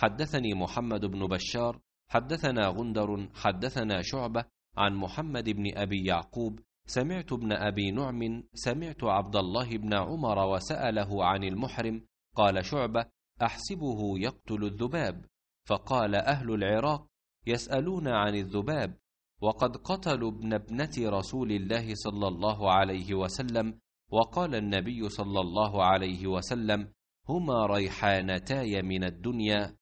حدثني محمد بن بشار حدثنا غندر حدثنا شعبة عن محمد بن أبي يعقوب سمعت ابن أبي نعم سمعت عبد الله بن عمر وسأله عن المحرم قال شعبة أحسبه يقتل الذباب فقال أهل العراق يسألون عن الذباب وقد قتلوا ابن ابنة رسول الله صلى الله عليه وسلم وقال النبي صلى الله عليه وسلم هما ريحانتاي من الدنيا